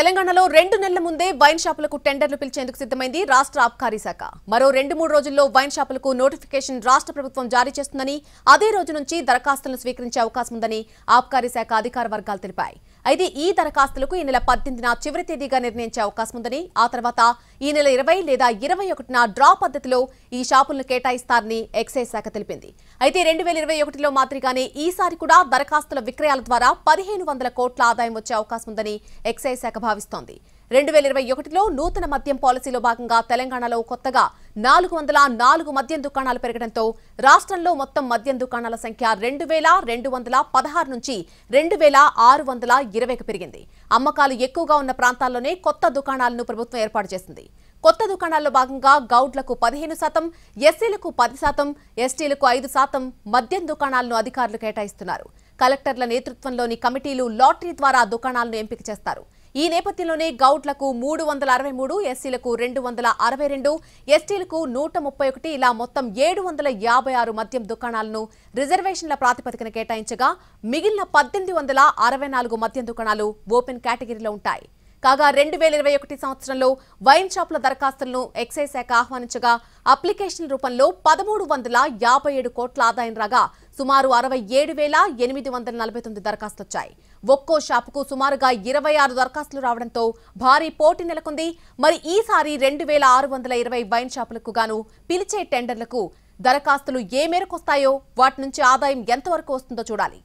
తెలంగాణలో రెండు నెలల ముందే వైన్ షాపులకు టెండర్లు పిలిచేందుకు సిద్దమైంది రాష్ట్ర అబ్కారీ శాఖ మరో రెండు మూడు రోజుల్లో వైన్ షాపులకు నోటిఫికేషన్ రాష్ట్ర ప్రభుత్వం జారీ చేస్తుందని అదే రోజు నుంచి దరఖాస్తులను స్వీకరించే అవకాశం ఉందని ఆబ్కారీ శాఖ అధికార వర్గాలు తెలిపాయి అయితే ఈ దరఖాస్తులకు ఈ నెల పద్దెనిమిదిన చివరి తేదీగా నిర్ణయించే అవకాశం ఉందని ఆ తర్వాత ఈ నెల ఇరవై లేదా ఇరవై ఒకటిన డ్రా పద్ధతిలో ఈ షాపులను కేటాయిస్తారని ఎక్సైజ్ శాఖ తెలిపింది అయితే రెండు వేల ఇరవై ఒకటిలో మాదిరిగానే ఈసారి కూడా దరఖాస్తుల విక్రయాల ద్వారా పదిహేను వందల కోట్ల ఆదాయం వచ్చే అవకాశం ఉందని ఎక్సైజ్ శాఖ భావిస్తోంది రెండు వేల ఇరవై ఒకటిలో నూతన మద్యం పాలసీలో భాగంగా తెలంగాణలో కొత్తగా నాలుగు వందల నాలుగు మద్యం దుకాణాలు పెరగడంతో రాష్ట్రంలో మొత్తం మద్యం దుకాణాల సంఖ్య రెండు వేల రెండు వందల పదహారు నుంచి రెండు వేల ఆరు వందల ఇరవైకి పెరిగింది అమ్మకాలు ఎక్కువగా ఉన్న ప్రాంతాల్లోనే కొత్త దుకాణాలను ప్రభుత్వం ఏర్పాటు చేసింది కొత్త దుకాణాల్లో భాగంగా గౌడ్లకు పదిహేను శాతం ఎస్సీలకు పది శాతం ఎస్టీలకు ఐదు శాతం మద్యం దుకాణాలను అధికారులు కేటాయిస్తున్నారు కలెక్టర్ల నేతృత్వంలోని కమిటీలు లాటరీ ద్వారా దుకాణాలను ఎంపిక చేస్తారు ఈ నేపథ్యంలోనే గౌట్లకు మూడు వందల అరవై మూడు ఎస్సీలకు రెండు వందల అరవై రెండు ఎస్టీలకు నూట ముప్పై ఒకటి ఇలా మొత్తం ఏడు వందల యాభై ఆరు మద్యం దుకాణాలను రిజర్వేషన్ల ప్రాతిపదికన కేటాయించగా మిగిలిన పద్దెనిమిది వందల అరవై నాలుగు మద్యం దుకాణాలు ఓపెన్ కేటగిరీలో ఉంటాయి కాగా రెండు వేల ఇరవై ఒకటి సంవత్సరంలో వైన్ షాపుల దరఖాస్తులను ఎక్సైజ్ శాఖ ఆహ్వానించగా అప్లికేషన్ రూపంలో పదమూడు వందల యాభై ఏడు కోట్ల ఆదాయం రాగా సుమారు అరవై ఏడు వేల ఎనిమిది వందల నలభై తొమ్మిది దరఖాస్తులు వచ్చాయి ఒక్కో షాపుకు సుమారుగా ఇరవై ఆరు దరఖాస్తులు రావడంతో భారీ పోటీ నెలకొంది మరి ఈసారి రెండు వేల ఆరు వందల ఇరవై వైన్ షాపులకు గాను పిలిచే టెండర్లకు దరఖాస్తులు ఏ మేరకు వస్తాయో వాటి నుంచి ఆదాయం ఎంతవరకు వస్తుందో చూడాలి